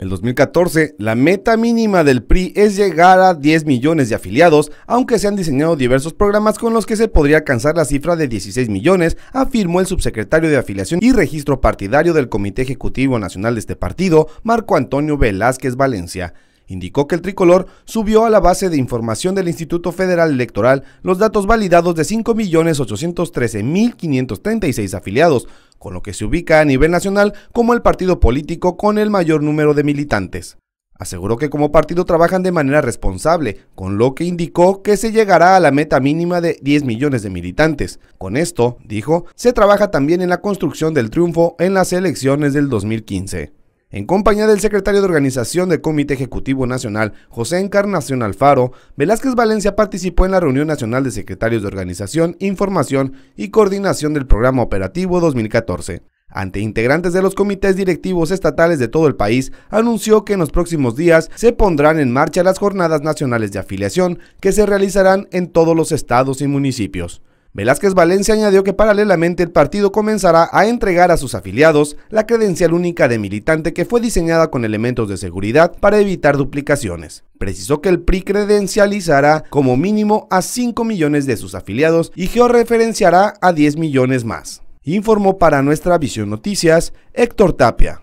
El 2014, la meta mínima del PRI es llegar a 10 millones de afiliados, aunque se han diseñado diversos programas con los que se podría alcanzar la cifra de 16 millones, afirmó el subsecretario de afiliación y registro partidario del Comité Ejecutivo Nacional de este partido, Marco Antonio Velázquez Valencia indicó que el tricolor subió a la base de información del Instituto Federal Electoral los datos validados de 5.813.536 afiliados, con lo que se ubica a nivel nacional como el partido político con el mayor número de militantes. Aseguró que como partido trabajan de manera responsable, con lo que indicó que se llegará a la meta mínima de 10 millones de militantes. Con esto, dijo, se trabaja también en la construcción del triunfo en las elecciones del 2015 en compañía del secretario de Organización del Comité Ejecutivo Nacional, José Encarnación Alfaro, Velázquez Valencia participó en la reunión nacional de secretarios de Organización, Información y Coordinación del Programa Operativo 2014. Ante integrantes de los comités directivos estatales de todo el país, anunció que en los próximos días se pondrán en marcha las jornadas nacionales de afiliación que se realizarán en todos los estados y municipios. Velázquez Valencia añadió que paralelamente el partido comenzará a entregar a sus afiliados la credencial única de militante que fue diseñada con elementos de seguridad para evitar duplicaciones. Precisó que el PRI credencializará como mínimo a 5 millones de sus afiliados y georreferenciará a 10 millones más. Informó para nuestra Visión Noticias Héctor Tapia.